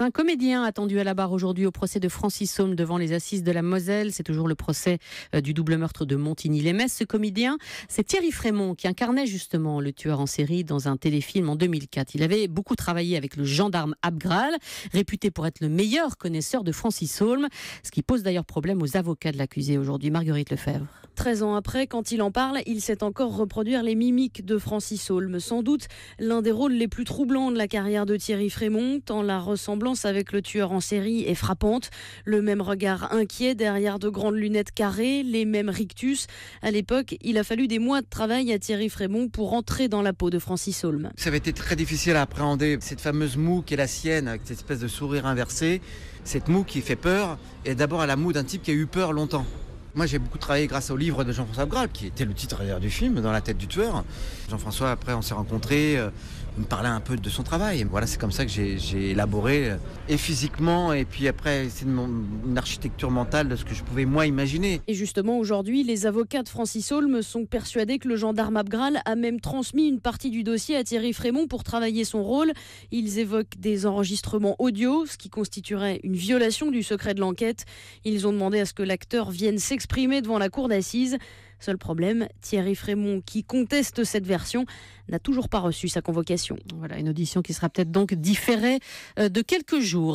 Un comédien attendu à la barre aujourd'hui au procès de Francis Saulme devant les assises de la Moselle. C'est toujours le procès euh, du double meurtre de Montigny-les-Messes. Ce comédien, c'est Thierry Frémont qui incarnait justement le tueur en série dans un téléfilm en 2004. Il avait beaucoup travaillé avec le gendarme Abgral, réputé pour être le meilleur connaisseur de Francis Holm, ce qui pose d'ailleurs problème aux avocats de l'accusé aujourd'hui. Marguerite Lefebvre. 13 ans après, quand il en parle, il sait encore reproduire les mimiques de Francis Holm, sans doute l'un des rôles les plus troublants de la carrière de Thierry Frémont, tant la ressemblance avec le tueur en série est frappante, le même regard inquiet derrière de grandes lunettes carrées, les mêmes rictus. À l'époque, il a fallu des mois de travail à Thierry Frémont pour entrer dans la peau de Francis Holm. Ça avait été très difficile à appréhender, cette fameuse moue qui est la sienne, avec cette espèce de sourire inversé, cette moue qui fait peur, et d'abord à la moue d'un type qui a eu peur longtemps. Moi, j'ai beaucoup travaillé grâce au livre de Jean-François Graal, qui était le titre du film, Dans la tête du tueur. Jean-François, après, on s'est rencontrés, euh, me parlait un peu de son travail. voilà, c'est comme ça que j'ai élaboré, euh, et physiquement, et puis après, c'est une, architecture mentale de ce que je pouvais, moi, imaginer. Et justement, aujourd'hui, les avocats de Francis me sont persuadés que le gendarme Abgral a même transmis une partie du dossier à Thierry Frémont pour travailler son rôle. Ils évoquent des enregistrements audio, ce qui constituerait une violation du secret de l'enquête. Ils ont demandé à ce que l'acteur vienne s'exprimer Exprimé devant la cour d'assises. Seul problème, Thierry Frémont, qui conteste cette version, n'a toujours pas reçu sa convocation. Voilà, une audition qui sera peut-être donc différée euh, de quelques jours.